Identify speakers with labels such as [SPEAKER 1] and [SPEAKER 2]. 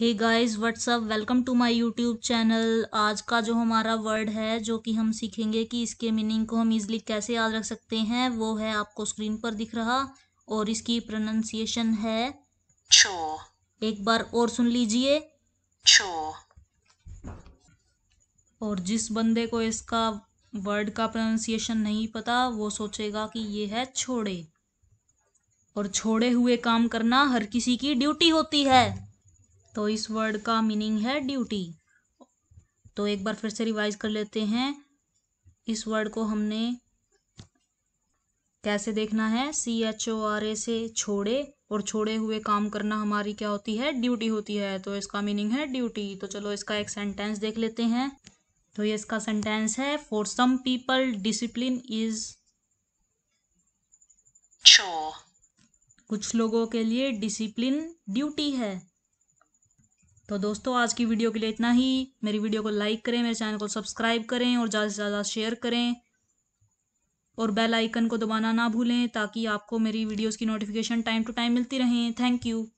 [SPEAKER 1] hey guys what's up welcome to my YouTube channel आज का जो हमारा वर्ड है जो कि हम सीखेंगे कि इसके मीनिंग को हम इजिली कैसे याद रख सकते हैं वो है आपको स्क्रीन पर दिख रहा और इसकी प्रोनाउंसिएशन है छो एक बार और सुन लीजिए छो और जिस बंदे को इसका वर्ड का प्रोनाउंसिएशन नहीं पता वो सोचेगा कि ये है छोड़े और छोड़े हुए काम करना हर किसी की ड्यूटी होती है तो इस वर्ड का मीनिंग है ड्यूटी तो एक बार फिर से रिवाइज कर लेते हैं इस वर्ड को हमने कैसे देखना है C H O R A से छोड़े और छोड़े हुए काम करना हमारी क्या होती है ड्यूटी होती है तो इसका मीनिंग है ड्यूटी तो चलो इसका एक सेंटेंस देख लेते हैं तो ये इसका सेंटेंस है for some people discipline is कुछ लोगों के लिए डिसिप्लिन ड्यूटी है तो दोस्तों आज की वीडियो के लिए इतना ही मेरी वीडियो को लाइक करें मेरे चैनल को सब्सक्राइब करें और ज़्यादा से ज़्यादा शेयर करें और बेल आइकन को दबाना ना भूलें ताकि आपको मेरी वीडियोस की नोटिफिकेशन टाइम टू टाइम मिलती रहें थैंक यू